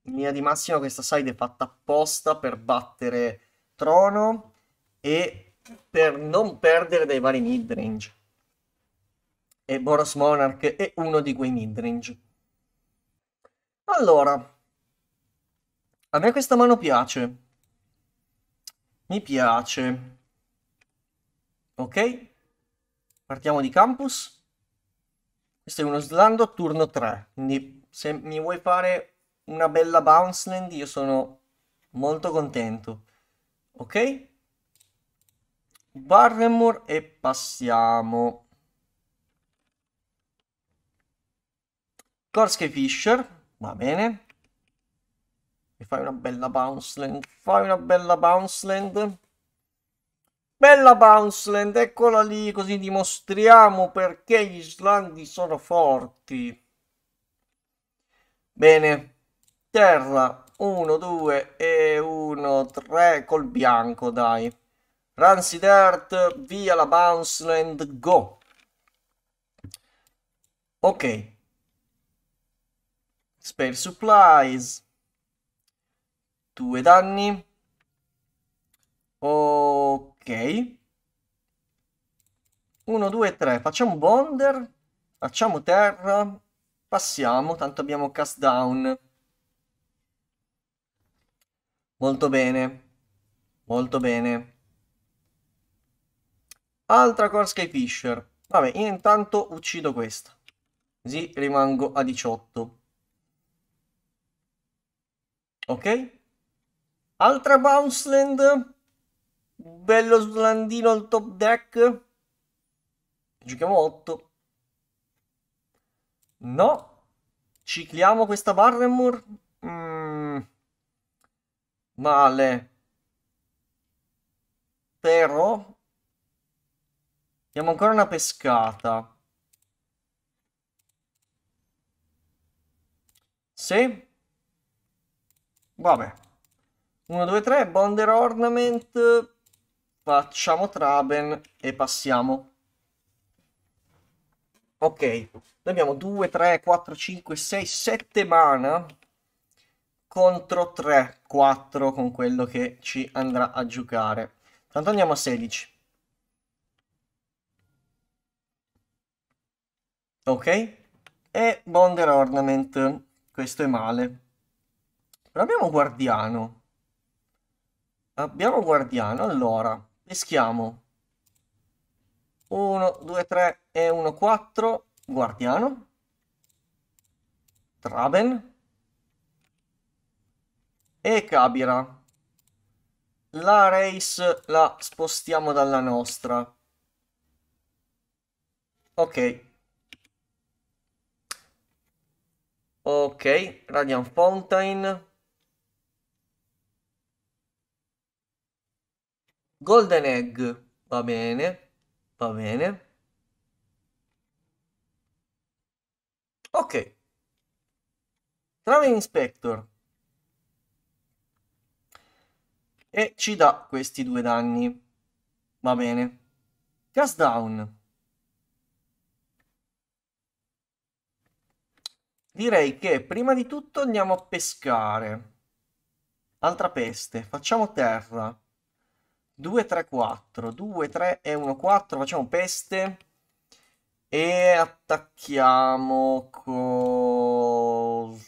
In linea di massima questa side è fatta apposta per battere Trono e per non perdere dai vari midrange. E Boros Monarch è uno di quei midrange. Allora, a me questa mano piace. Mi piace. Ok. Partiamo di campus. Questo è uno slando turno 3. Quindi se mi vuoi fare una bella bounce land io sono molto contento. Ok. Barremore e passiamo. Korske Fisher, va bene. E fai una bella bounce land. Fai una bella bounce land. Bella bounce land. eccola lì, così dimostriamo perché gli islandi sono forti. Bene, terra, 1, 2 e 1, 3 col bianco, dai. Ransi Dirt, via la Bounce Land, go. Ok. Spare supplies due danni. Ok. 1, 2, 3. Facciamo Bonder. Facciamo Terra. Passiamo, tanto abbiamo Cast Down. Molto bene. Molto bene. Altra Core Sky Fisher. Vabbè, io intanto uccido questa. Così rimango a 18. Ok? Altra Bounceland. Bello slandino al top deck. Giochiamo 8. No. Cicliamo questa Barremur. Mm. Male. Però. Abbiamo ancora una pescata. Sì. Vabbè. 1, 2, 3, Bonder Ornament, facciamo Traben e passiamo. Ok, noi abbiamo 2, 3, 4, 5, 6, 7 mana contro 3, 4 con quello che ci andrà a giocare. Tanto andiamo a 16. Ok? E Bonder Ornament, questo è male. Però abbiamo Guardiano. Abbiamo guardiano, allora, peschiamo 1, 2, 3 e 1, 4, guardiano, Traben e Cabira. La race la spostiamo dalla nostra. Ok. Ok, Radiant Fountain. Golden Egg, va bene, va bene. Ok. Travel Inspector. E ci dà questi due danni. Va bene. Cast Down. Direi che prima di tutto andiamo a pescare. Altra peste. Facciamo terra. 2, 3, 4, 2, 3 e 1, 4, facciamo peste e attacchiamo così,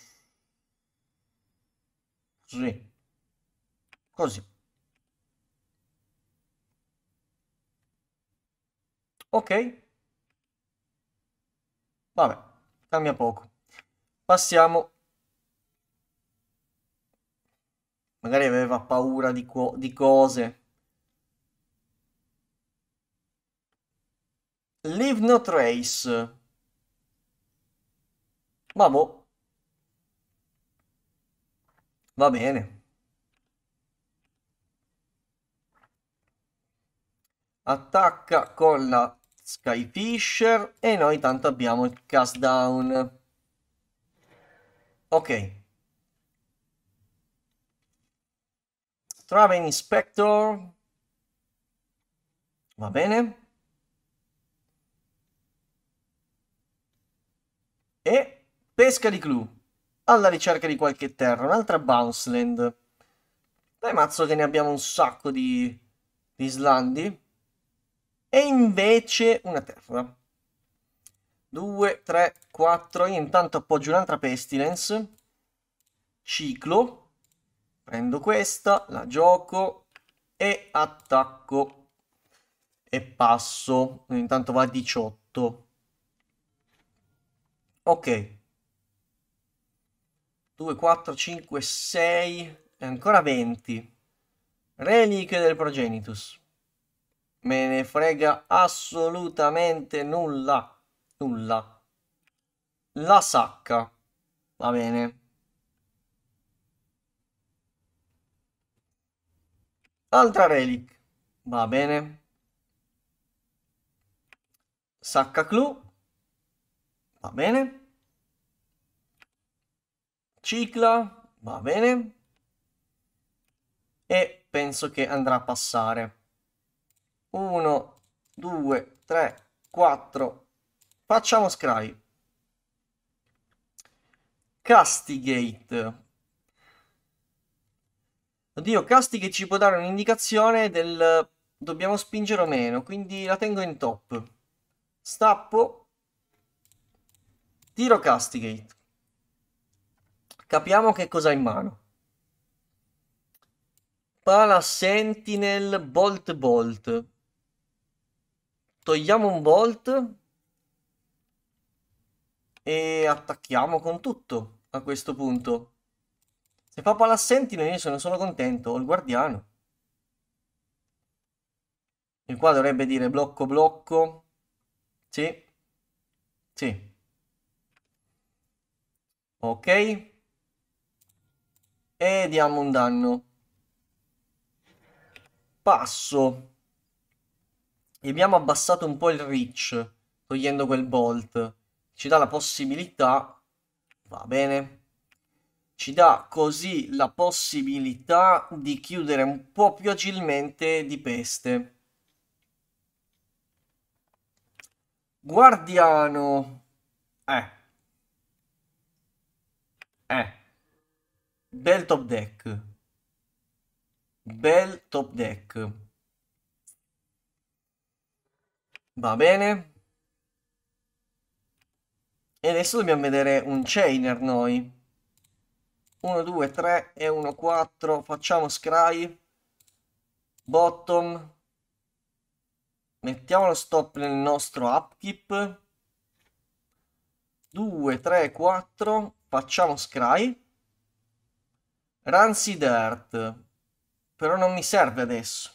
così. Ok, vabbè, cambia poco. Passiamo magari aveva paura di, di, cose. Leave no trace. Vabbè. Va bene. Attacca con la Skyfisher e noi tanto abbiamo il cast down. Ok. Travel Inspector. Va bene. E pesca di clou. Alla ricerca di qualche terra, un'altra bounce land. Dai mazzo che ne abbiamo un sacco di, di slandi. E invece una terra. 2, 3, 4. Io intanto appoggio un'altra Pestilence. Ciclo. Prendo questa, la gioco e attacco. E passo. Intanto va a 18. Ok. 2, 4, 5, 6 e ancora 20. reliche del progenitus. Me ne frega assolutamente nulla. Nulla. La sacca. Va bene. Altra relic. Va bene. Sacca clou va bene, cicla, va bene, e penso che andrà a passare. 1, 2, 3, 4, facciamo scry. Castigate. Oddio, Castigate ci può dare un'indicazione del dobbiamo spingere o meno, quindi la tengo in top. Stappo, Tiro Castigate. Capiamo che cosa ha in mano. Pala Sentinel Bolt Bolt. Togliamo un Bolt e attacchiamo con tutto a questo punto. Se fa Pala Sentinel io sono, sono contento, ho il guardiano. E qua dovrebbe dire blocco blocco. Sì. Sì. Ok. E diamo un danno. Passo. E abbiamo abbassato un po' il reach, togliendo quel bolt. Ci dà la possibilità... Va bene. Ci dà così la possibilità di chiudere un po' più agilmente di peste. Guardiano. Eh. Eh. Bel top deck. Bel top deck. Va bene. E adesso dobbiamo vedere un chainer noi. 1, 2, 3 e 1, 4. Facciamo scry. Bottom. Mettiamo lo stop nel nostro upkeep. 2, 3, 4. Facciamo Scry. Rancid Earth. Però non mi serve adesso.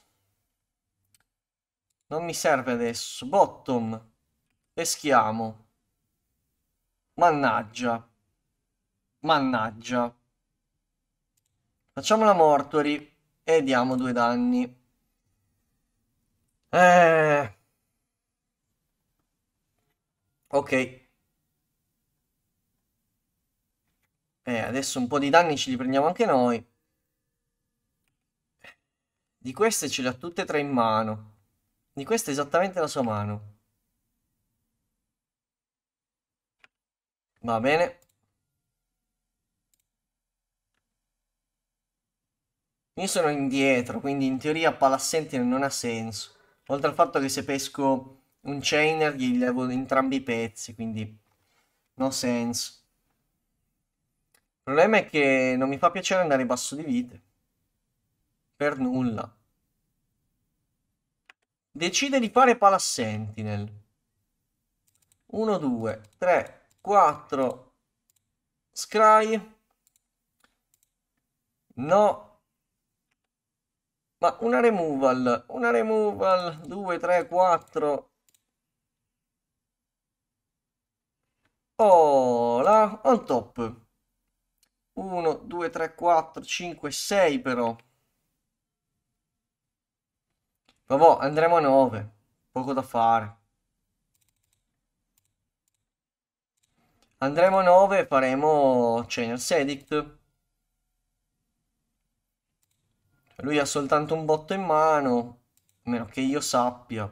Non mi serve adesso. Bottom. Peschiamo. Mannaggia. Mannaggia. Facciamo la mortuary e diamo due danni. Eh... Ok, Eh, adesso un po' di danni ce li prendiamo anche noi. Di queste ce le ha tutte e tre in mano. Di questa è esattamente la sua mano. Va bene. Io sono indietro, quindi in teoria Palassentine non ha senso. Oltre al fatto che se pesco un chainer gli levo entrambi i pezzi, quindi no senso. Il problema è che non mi fa piacere andare in basso di vite. Per nulla. Decide di fare pala sentinel. 1, 2, 3, 4. Scry. No. Ma una removal. Una removal. 2, 3, 4. Oh, là. On top. 1, 2, 3, 4, 5, 6 però. Vabbè, andremo a 9. Poco da fare. Andremo a 9 e faremo Chainers Edict. Lui ha soltanto un botto in mano, a meno che io sappia.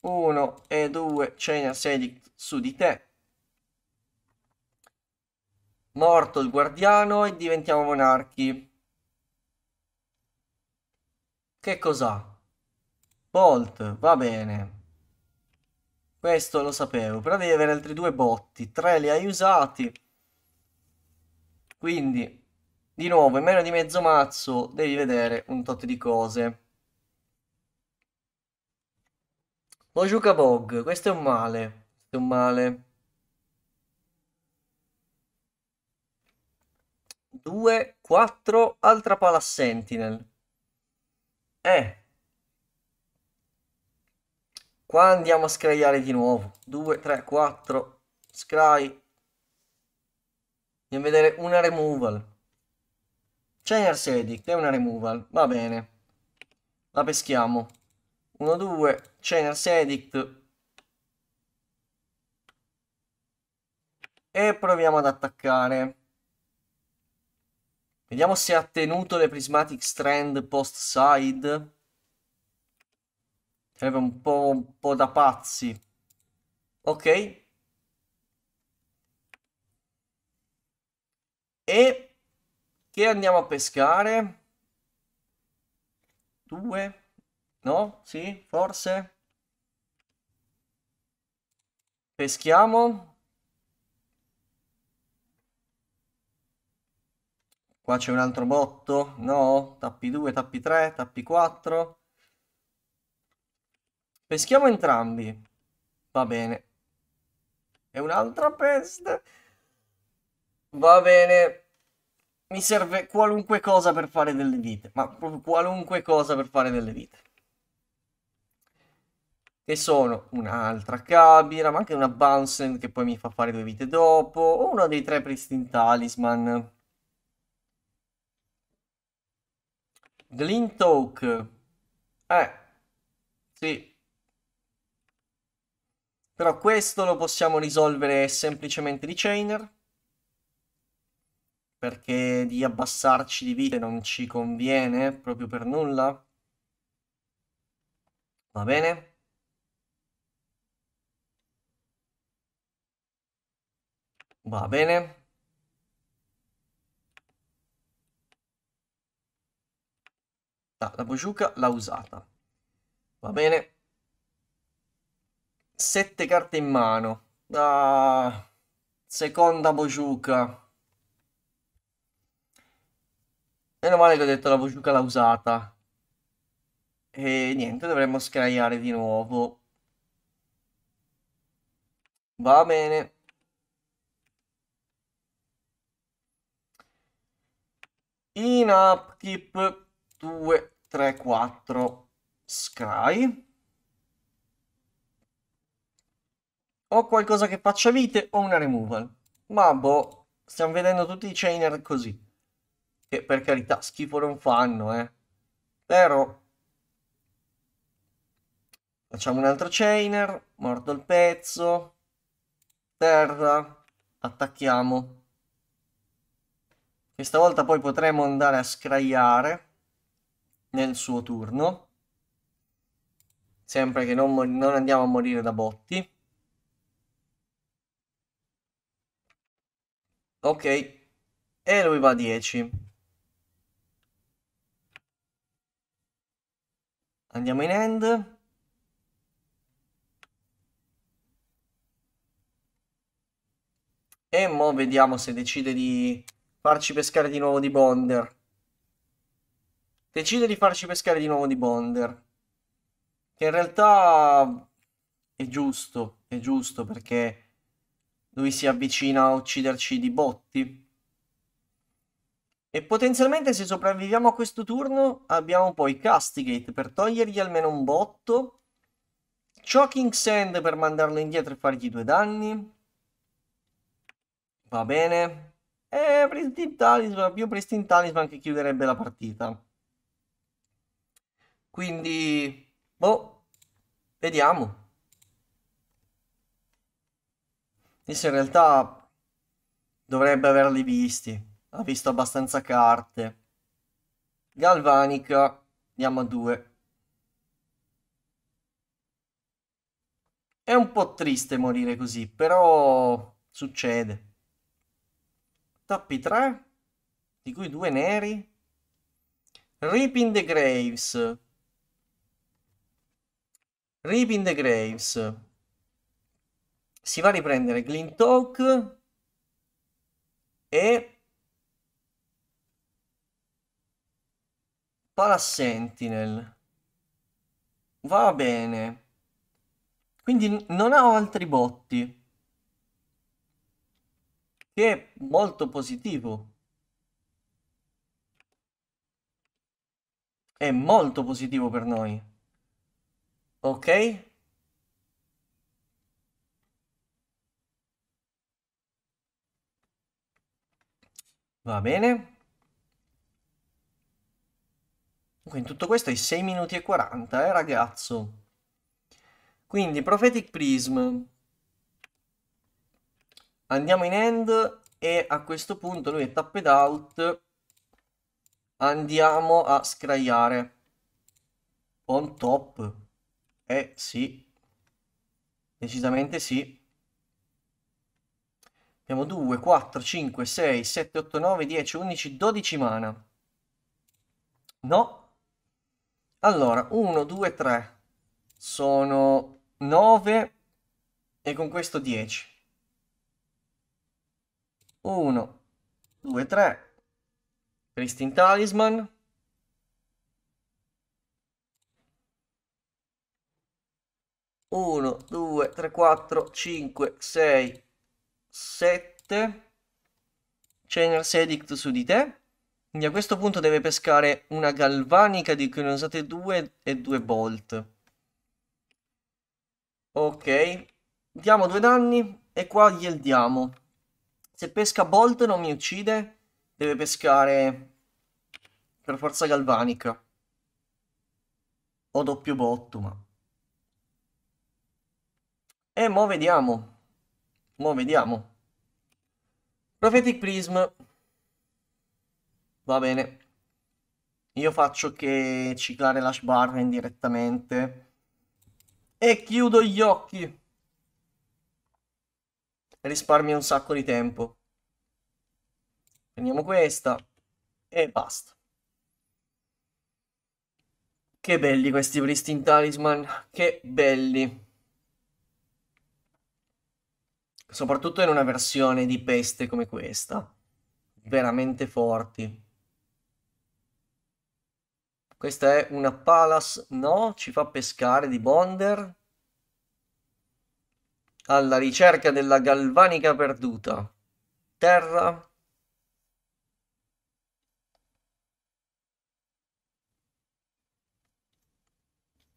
1 e 2 Chainers Edict su di te. Morto il guardiano e diventiamo monarchi. Che cos'ha? Bolt, va bene. Questo lo sapevo, però devi avere altri due botti. Tre li hai usati. Quindi, di nuovo, in meno di mezzo mazzo devi vedere un tot di cose. Lo Bog, questo è un male. Questo è un male. 2, 4, altra pala sentinel. Eh. Qua andiamo a scraiare di nuovo. 2, 3, 4, scry. Andiamo a vedere una removal. C'è Sedic è una removal, va bene. La peschiamo. 1, 2, Chainers Sedic. E proviamo ad attaccare. Vediamo se ha tenuto le prismatic strand post side. Serve un po', un po' da pazzi. Ok. E che andiamo a pescare? Due? No? Sì, forse? Peschiamo. Qua c'è un altro botto? No? Tappi 2, tappi 3, tappi 4. Peschiamo entrambi. Va bene. E un'altra peste. Va bene. Mi serve qualunque cosa per fare delle vite. Ma proprio qualunque cosa per fare delle vite. Che sono un'altra cabina, ma anche una Bouncing che poi mi fa fare due vite dopo. O uno dei tre Pristin Talisman. Glean Talk. Eh, sì. Però questo lo possiamo risolvere semplicemente di Chainer. Perché di abbassarci di vite non ci conviene proprio per nulla. Va bene? Va bene. Ah, la Bociuca l'ha usata. Va bene. Sette carte in mano. Ah, seconda Bociuca. Meno male che ho detto la Bociuca l'ha usata. E niente, dovremmo scraiare di nuovo. Va bene. In upkeep 2, 3, 4 scry. O qualcosa che faccia vite o una removal. Ma boh, stiamo vedendo tutti i chainer così. Che per carità, schifo non fanno, eh. Però... Facciamo un altro chainer, morto il pezzo, terra, attacchiamo. Questa volta poi potremo andare a scraiare nel suo turno. Sempre che non, non andiamo a morire da botti. Ok, e lui va a 10. Andiamo in end. E mo vediamo se decide di farci pescare di nuovo di Bonder decide di farci pescare di nuovo di Bonder. Che in realtà è giusto, è giusto perché lui si avvicina a ucciderci di botti. E potenzialmente se sopravviviamo a questo turno abbiamo poi Castigate per togliergli almeno un botto, Choking Sand per mandarlo indietro e fargli due danni, va bene, e Pristin Talisman, più Pristin Talisman che chiuderebbe la partita. Quindi, boh, vediamo. Questo in realtà dovrebbe averli visti. Ha visto abbastanza carte. Galvanica, andiamo a due. È un po' triste morire così, però succede. Tappi 3, di cui due neri. Reaping the Graves, Reaping the Graves. Si va a riprendere Glintalk e Sentinel. Va bene. Quindi non ha altri botti. Che è molto positivo. È molto positivo per noi ok? Va bene. in tutto questo è 6 minuti e 40, eh ragazzo. Quindi Prophetic Prism. Andiamo in end e a questo punto lui è tapped out andiamo a scraiare on top eh sì, decisamente sì. Abbiamo 2, 4, 5, 6, 7, 8, 9, 10, 11, 12 mana. No. Allora, 1, 2, 3. Sono 9 e con questo 10. 1, 2, 3. Christine Talisman. 1, 2, 3, 4, 5, 6, 7. Channel Sedict su di te. Quindi a questo punto deve pescare una galvanica di cui ne usate due e due bolt. Ok. Diamo due danni e qua gliel diamo. Se pesca bolt non mi uccide. Deve pescare per forza galvanica. O doppio botto, ma... E mo vediamo. Mo vediamo. Prophetic Prism. Va bene. Io faccio che ciclare la Shbarren direttamente. E chiudo gli occhi. Risparmio un sacco di tempo. Prendiamo questa. E basta. Che belli questi Pristin Talisman. Che belli soprattutto in una versione di peste come questa, veramente forti. Questa è una Palace, no, ci fa pescare di Bonder. Alla ricerca della galvanica perduta. Terra,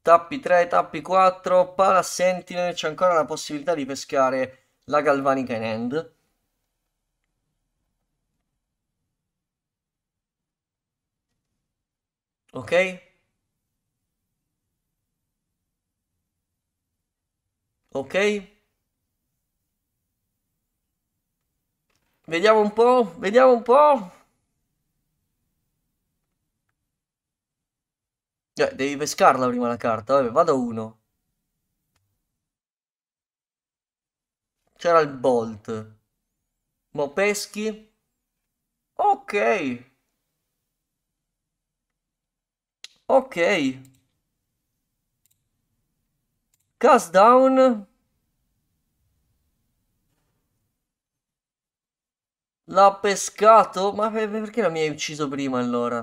Tappi 3, tappi 4, Palace Sentinel, c'è ancora la possibilità di pescare la galvanica in hand. Ok? Ok? Vediamo un po', vediamo un po'. Cioè, devi pescarla prima la carta. Vabbè, vado uno. C'era il Bolt. Mo peschi. Ok. Ok. Cast down. L'ha pescato? Ma perché non mi hai ucciso prima allora?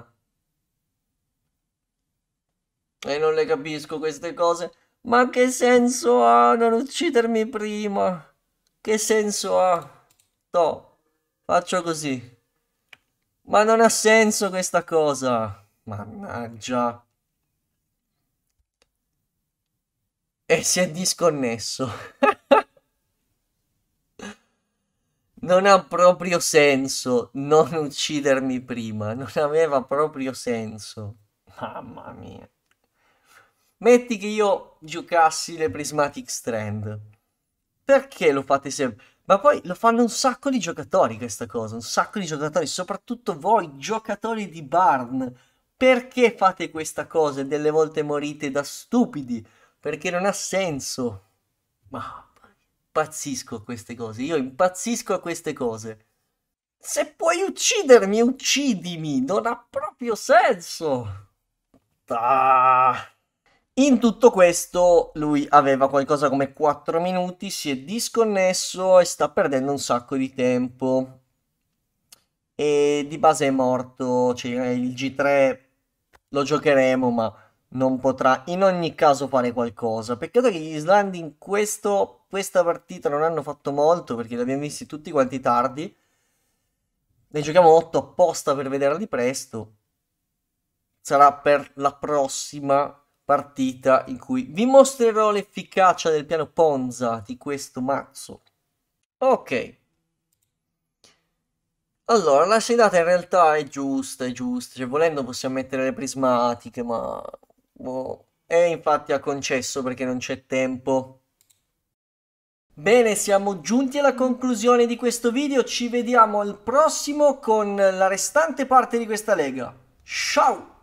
E non le capisco queste cose. Ma che senso ha non uccidermi prima? Che senso ha? To, faccio così. Ma non ha senso questa cosa. Mannaggia. E si è disconnesso. non ha proprio senso non uccidermi prima. Non aveva proprio senso. Mamma mia. Metti che io giocassi le Prismatic Strand. Perché lo fate sempre? Ma poi lo fanno un sacco di giocatori questa cosa, un sacco di giocatori, soprattutto voi giocatori di Barn. Perché fate questa cosa e delle volte morite da stupidi? Perché non ha senso. Ma impazzisco a queste cose, io impazzisco a queste cose. Se puoi uccidermi, uccidimi, non ha proprio senso. Ah. In tutto questo lui aveva qualcosa come 4 minuti, si è disconnesso e sta perdendo un sacco di tempo. E di base è morto, cioè il G3 lo giocheremo ma non potrà in ogni caso fare qualcosa. Peccato che gli Islandi in questo, questa partita non hanno fatto molto perché li abbiamo visti tutti quanti tardi. Ne giochiamo 8 apposta per vederli presto. Sarà per la prossima partita in cui vi mostrerò l'efficacia del piano Ponza di questo mazzo. Ok. Allora, la sedata in realtà è giusta, è giusta, cioè volendo possiamo mettere le prismatiche, ma... Boh. E infatti ha concesso perché non c'è tempo. Bene, siamo giunti alla conclusione di questo video, ci vediamo al prossimo con la restante parte di questa lega. Ciao!